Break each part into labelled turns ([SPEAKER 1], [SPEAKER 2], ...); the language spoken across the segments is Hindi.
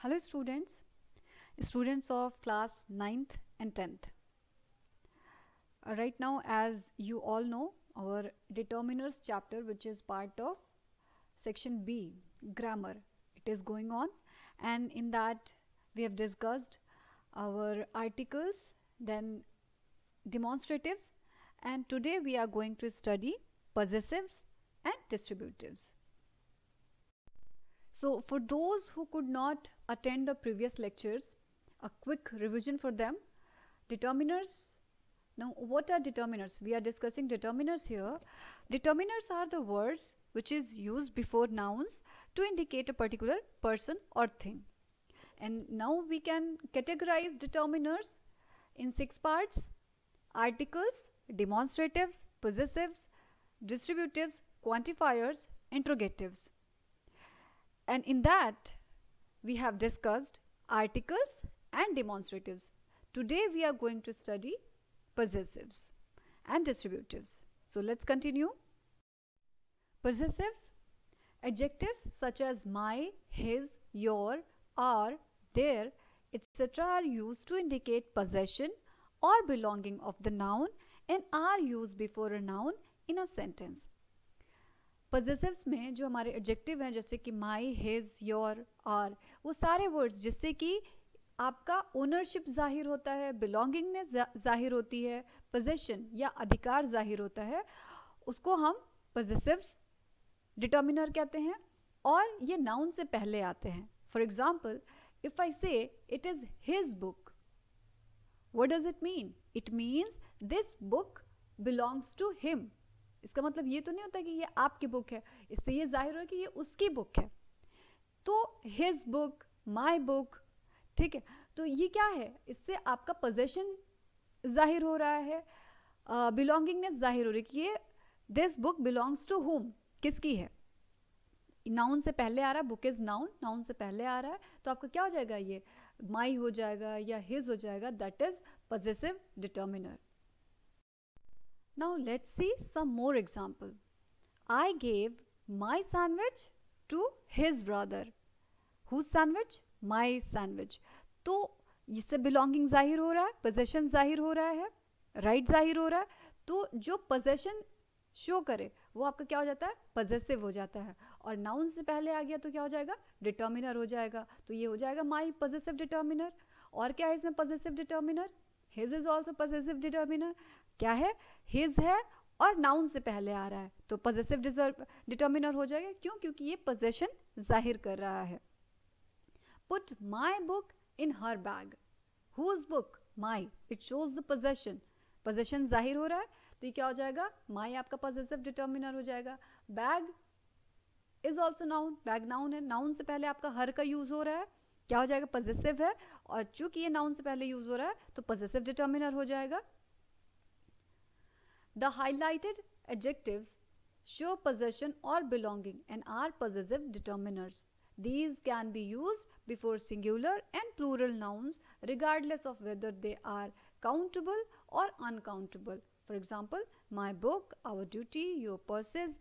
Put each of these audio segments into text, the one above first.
[SPEAKER 1] Hello students, students of class 9th and 10th. Uh, right now as you all know our determiners chapter which is part of section B grammar it is going on and in that we have discussed our articles then demonstratives and today we are going to study possessives and distributives. So for those who could not attend the previous lectures, a quick revision for them. Determiners. Now what are determiners? We are discussing determiners here. Determiners are the words which is used before nouns to indicate a particular person or thing. And now we can categorize determiners in six parts. Articles, demonstratives, possessives, distributives, quantifiers, interrogatives. And in that, we have discussed articles and demonstratives. Today, we are going to study possessives and distributives. So, let's continue. Possessives, adjectives such as my, his, your, our, their, etc. are used to indicate possession or belonging of the noun and are used before a noun in a sentence. पोजेसिव्स में जो हमारे एडजेक्टिव हैं जैसे कि माई हिज योर आर वो सारे वर्ड्स जिससे कि आपका ओनरशिप जाहिर होता है बिलोंगिंगनेस जाहिर होती है पोजेशन या अधिकार जाहिर होता है उसको हम पोजेसिव्स डिटर्मिनर कहते हैं और ये नाउन से पहले आते हैं for example if I say it is his book what does it mean it means this book belongs to him इसका मतलब ये तो नहीं होता कि ये आपकी बुक है इससे ये जाहिर हो कि ये उसकी बुक है तो हिज बुक माई बुक ठीक है तो ये क्या है इससे आपका पोजेशन जाहिर हो रहा है बिलोंगिंगनेस uh, जाहिर हो रही है कि ये this book belongs to home किसकी है नाउन से पहले आ रहा है बुक इज नाउन नाउन से पहले आ रहा है तो आपका क्या हो जाएगा ये माई हो जाएगा या हिज हो जाएगा that is positive determiner Now let's see some more example. I gave my sandwich to his brother. Whose sandwich? My sandwich. तो इससे belonging जाहिर हो रहा है possession जाहिर हो रहा है right जाहिर हो रहा है तो जो possession शो करे वो आपका क्या हो जाता है पजेसिव हो जाता है और नाउन से पहले आ गया तो क्या हो जाएगा डिटर्मिनर हो जाएगा तो ये हो जाएगा माई पजेसिव डिटर्मिनर और क्या है इसमें possessive determiner his is also possessive determiner क्या है हिज है और नाउन से पहले आ रहा है तो पजेसिव डिटर्मिनर हो जाएगा क्यों क्योंकि ये पोजेशन जाहिर कर रहा है put my book in her bag whose book my it shows the possession possession जाहिर हो रहा है तो ये क्या हो जाएगा माई आपका पॉजिटिव डिटर्मिनर हो जाएगा bag is also noun bag noun है नाउन से पहले आपका हर का यूज हो रहा है क्या हो जाएगा पॉजिटिव है और चूंकि ये नाउन से पहले यूज हो रहा है तो पॉजिटिव डिटर्मिनर हो जाएगा the highlighted adjectives show possession or belonging and are possessive determiners these can be use before singular and plural nouns regardless of whether they are countable or uncountable for example my book our duty your purses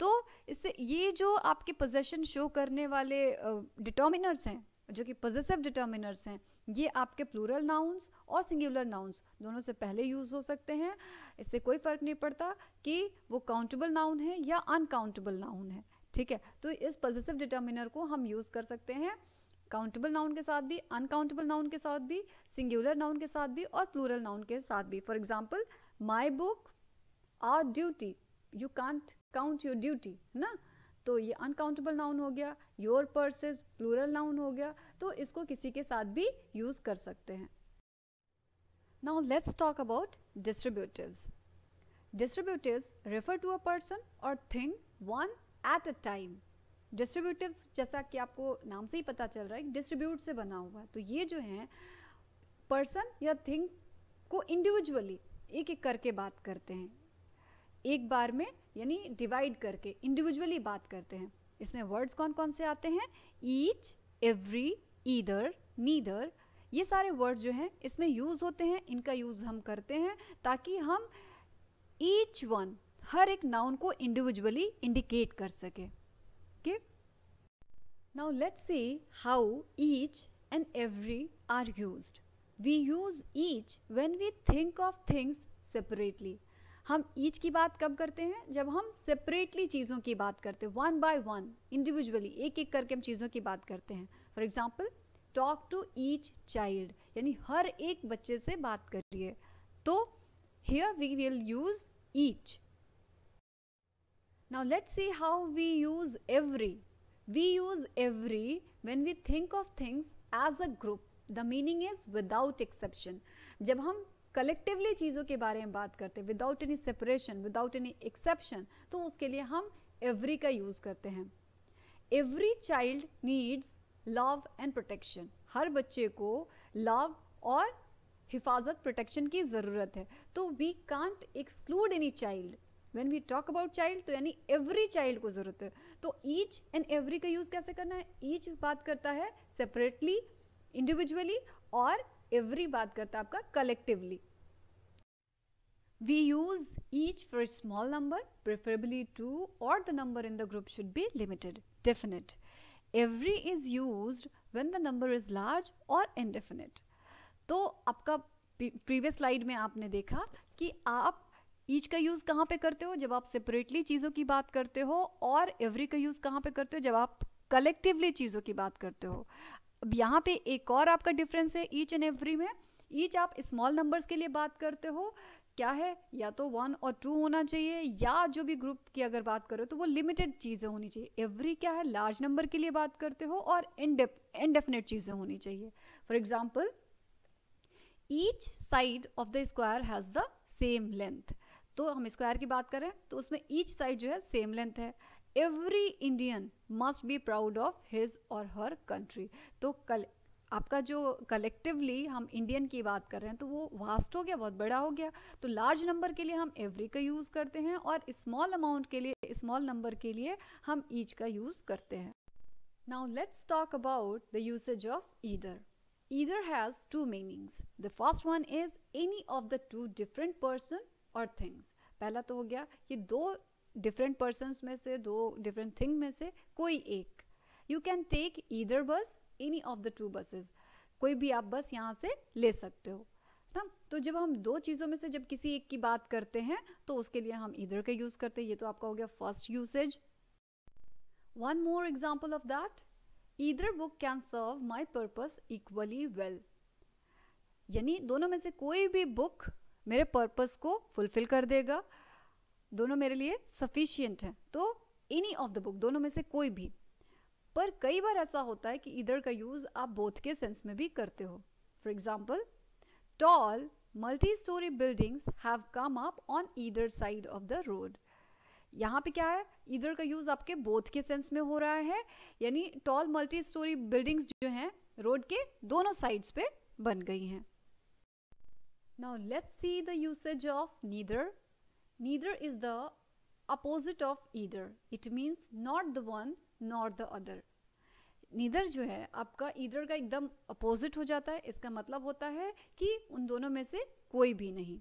[SPEAKER 1] तो इससे ये जो आपके पोजेशन शो करने वाले डिटर्मिनर्स uh, हैं जो कि पॉजिटिव डिटर्मिनर्स हैं ये आपके प्लूरल नाउन्स और सिंगुलर नाउन्स दोनों से पहले यूज़ हो सकते हैं इससे कोई फ़र्क नहीं पड़ता कि वो काउंटेबल नाउन है या अनकाउंटेबल नाउन है ठीक है तो इस पॉजिटिव डिटर्मिनर को हम यूज़ कर सकते हैं काउंटेबल नाउन के साथ भी अनकाउंटेबल नाउन के साथ भी सिंगुलर नाउन के साथ भी और प्लूरल नाउन के साथ भी for example my book our duty you can't count your duty है ना तो ये अनकाउंटेबल नाउन हो गया योर पर्सेज प्लूरल नाउन हो गया तो इसको किसी के साथ भी यूज़ कर सकते हैं now let's talk about distributive distributive refer to a person or thing one at a time distributive जैसा कि आपको नाम से ही पता चल रहा है डिस्ट्रीब्यूट से बना हुआ है तो ये जो है पर्सन या थिंग को इंडिविजुअली एक एक करके बात करते हैं एक बार में यानी डिवाइड करके इंडिविजुअली बात करते हैं इसमें वर्ड्स कौन कौन से आते हैं ईच एवरी ईदर नीदर ये सारे वर्ड्स जो हैं इसमें यूज़ होते हैं इनका यूज़ हम करते हैं ताकि हम ईच वन हर एक नाउन को इंडिविजुअली इंडिकेट कर सके okay now let's see how each and every are used we use each when we think of things separately हम ईच की बात कब करते हैं जब हम सेपरेटली चीजों की बात करते हैं वन बाय वन इंडिविजुअली एक एक करके हम चीजों की बात करते हैं for example talk to each child यानी हर एक बच्चे से बात करिए तो here we will use each now let see how we use every we use every when we think of things as a group the meaning is without exception जब हम कलेक्टिवली चीज़ों के बारे में बात करते हैं without any separation without any exception तो उसके लिए हम एवरी का यूज़ करते हैं every child needs love and protection हर बच्चे को लव और हिफाजत प्रोटेक्शन की ज़रूरत है तो we can't exclude any child when we talk about child तो यानी एवरी चाइल्ड को ज़रूरत है तो ईच एंड एवरी का यूज़ कैसे करना है ईच बात करता है सेपरेटली इंडिविजुअली और एवरी बात करता है आपका collectively we use each for small number preferably two और the number in the group should be limited definite every is use when the number is large और इनडेफिनेट तो आपका प्रीवियस स्लाइड में आपने देखा कि आप ईच का यूज कहाँ पे करते हो जब आप सेपरेटली चीजों की बात करते हो और एवरी का यूज कहाँ पे करते हो जब आप कलेक्टिवली चीजों की बात करते हो अब यहाँ पे एक और आपका डिफरेंस है ईच एंड एवरी में ईच आप स्मॉल नंबर्स के लिए बात करते हो क्या है या तो वन और टू होना चाहिए या जो भी ग्रुप की अगर बात करो तो वो लिमिटेड चीज़ें होनी चाहिए एवरी क्या है लार्ज नंबर के लिए बात करते हो और इनडेफिनेट चीज़ें होनी चाहिए for example each side of the square has the same length तो हम स्क्वायर की बात करें तो उसमें ईच साइड जो है सेम लेंथ है every Indian must be proud of his or her country तो कल आपका जो कलेक्टिवली हम इंडियन की बात कर रहे हैं तो वो वास्ट हो गया बहुत बड़ा हो गया तो लार्ज नंबर के लिए हम एवरी का यूज़ करते हैं और स्मॉल अमाउंट के लिए स्मॉल नंबर के लिए हम ईच का यूज़ करते हैं now let's talk about the usage of either either has two meanings the first one is any of the two different person or things पहला तो हो गया कि दो डिफरेंट पर्सन में से दो डिफरेंट थिंग में से कोई एक you can take either bus any of the two buses कोई भी आप बस यहाँ से ले सकते हो ना तो जब हम दो चीज़ों में से जब किसी एक की बात करते हैं तो उसके लिए हम इधर का यूज़ करते हैं ये तो आपका हो गया first usage one more example of that either book can serve my purpose equally well यानी दोनों में से कोई भी बुक मेरे पर्पस को फुलफिल कर देगा दोनों मेरे लिए सफिशियंट हैं तो एनी ऑफ द बुक दोनों में से कोई भी पर कई बार ऐसा होता है कि इधर का यूज़ आप बोथ के सेंस में भी करते हो for example tall multi storey buildings have come up on either side of the road यहाँ पे क्या है इधर का यूज़ आपके बोथ के सेंस में हो रहा है यानी टॉल मल्टी स्टोरी बिल्डिंग्स जो हैं रोड के दोनों साइड्स पे बन गई हैं now let's see the usage of neither neither is the opposite of either it means not the one not the other neither जो है आपका ईदर का एकदम अपोजिट हो जाता है इसका मतलब होता है कि उन दोनों में से कोई भी नहीं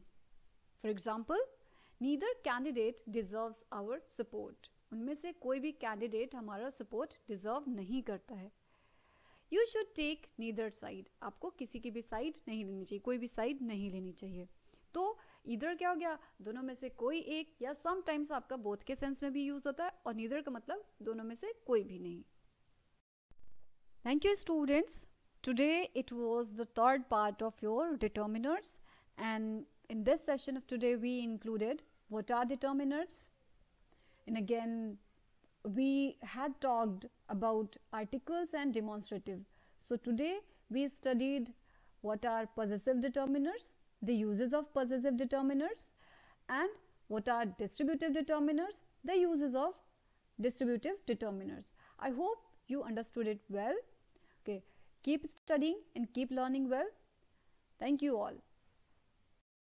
[SPEAKER 1] for example neither candidate deserve our support उनमें से कोई भी कैंडिडेट हमारा सपोर्ट डिजर्व नहीं करता है you should take neither side आपको किसी की भी साइड नहीं लेनी चाहिए कोई भी साइड नहीं लेनी चाहिए तो इधर क्या हो गया दोनों में से कोई एक या समटाइम्स आपका बोथ के सेंस में भी यूज होता है और नीदर का मतलब दोनों में से कोई भी नहीं thank you students today it was the third part of your determiners and in this session of today we included what are determiners and again we had talked about articles and demonstrative so today we studied what are possessive determiners the uses of possessive determiners and what are distributive determiners, the uses of distributive determiners. I hope you understood it well. Okay, keep studying and keep learning well. Thank you all.